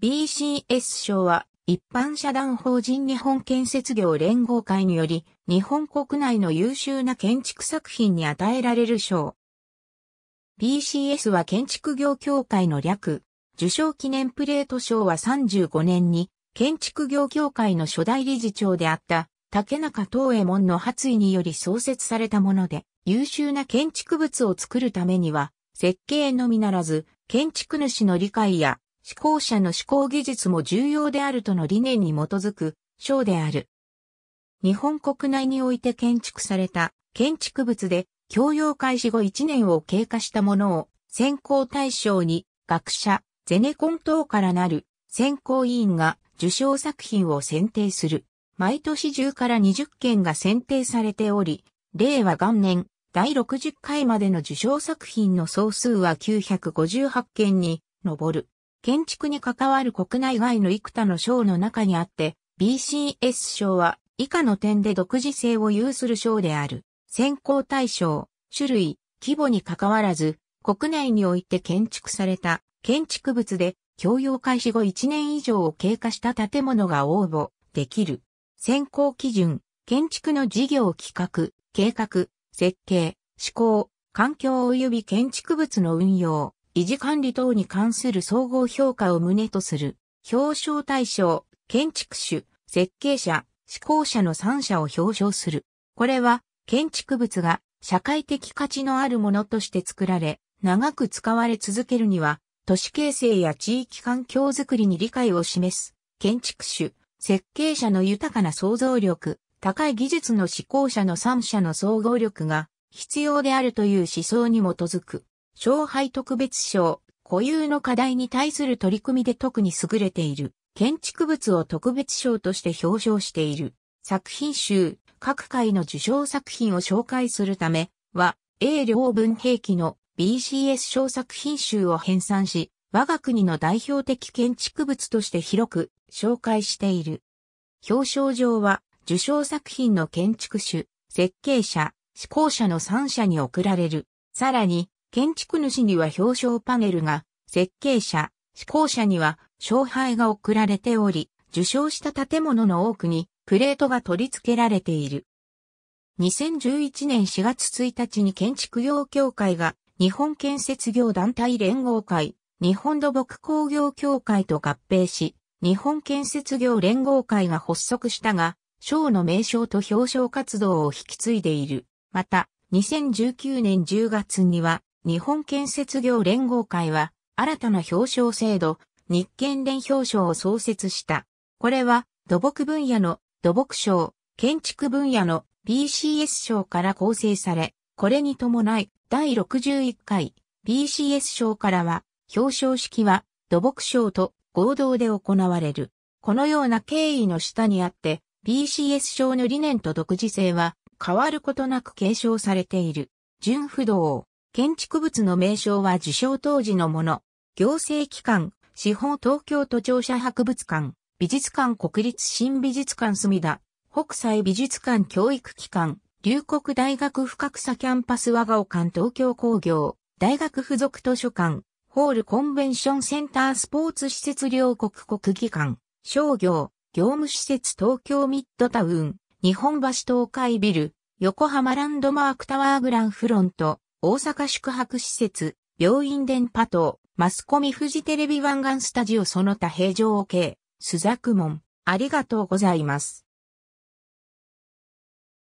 BCS 賞は一般社団法人日本建設業連合会により日本国内の優秀な建築作品に与えられる賞。BCS は建築業協会の略、受賞記念プレート賞は35年に建築業協会の初代理事長であった竹中東衛門の発意により創設されたもので優秀な建築物を作るためには設計のみならず建築主の理解や思考者の思考技術も重要であるとの理念に基づく章である。日本国内において建築された建築物で教養開始後1年を経過したものを選考対象に学者、ゼネコン等からなる選考委員が受賞作品を選定する。毎年10から20件が選定されており、令和元年第60回までの受賞作品の総数は958件に上る。建築に関わる国内外の幾多の章の中にあって、BCS 章は以下の点で独自性を有する章である。選考対象、種類、規模に関わらず、国内において建築された建築物で供用開始後1年以上を経過した建物が応募できる。選考基準、建築の事業企画、計画、設計、施考、環境及び建築物の運用、維持管理等に関する総合評価を旨とする、表彰対象、建築主、設計者、施工者の3者を表彰する。これは、建築物が社会的価値のあるものとして作られ、長く使われ続けるには、都市形成や地域環境づくりに理解を示す、建築主、設計者の豊かな想像力、高い技術の施行者の3者の総合力が必要であるという思想に基づく。勝敗特別賞、固有の課題に対する取り組みで特に優れている、建築物を特別賞として表彰している、作品集、各界の受賞作品を紹介するため、は、英領文兵器の BCS 小作品集を編纂し、我が国の代表的建築物として広く紹介している。表彰状は、受賞作品の建築主、設計者、施工者の3者に贈られる。さらに、建築主には表彰パネルが、設計者、施工者には勝敗が送られており、受賞した建物の多くにプレートが取り付けられている。2011年4月1日に建築業協会が日本建設業団体連合会、日本土木工業協会と合併し、日本建設業連合会が発足したが、賞の名称と表彰活動を引き継いでいる。また、2019年10月には、日本建設業連合会は、新たな表彰制度、日建連表彰を創設した。これは、土木分野の土木賞、建築分野の BCS 賞から構成され、これに伴い、第61回 BCS 賞からは、表彰式は土木賞と合同で行われる。このような経緯の下にあって、BCS 賞の理念と独自性は変わることなく継承されている。純不動。建築物の名称は受賞当時のもの。行政機関、司法東京都庁舎博物館、美術館国立新美術館墨田、北斎美術館教育機関、龍谷大学深草キャンパス和賀館東京工業、大学附属図書館、ホールコンベンションセンタースポーツ施設両国国技館、商業、業務施設東京ミッドタウン、日本橋東海ビル、横浜ランドマークタワーグランフロント、大阪宿泊施設、病院電波塔、マスコミフジテレビ湾岸スタジオその他平常 OK、スザクモン、ありがとうございます。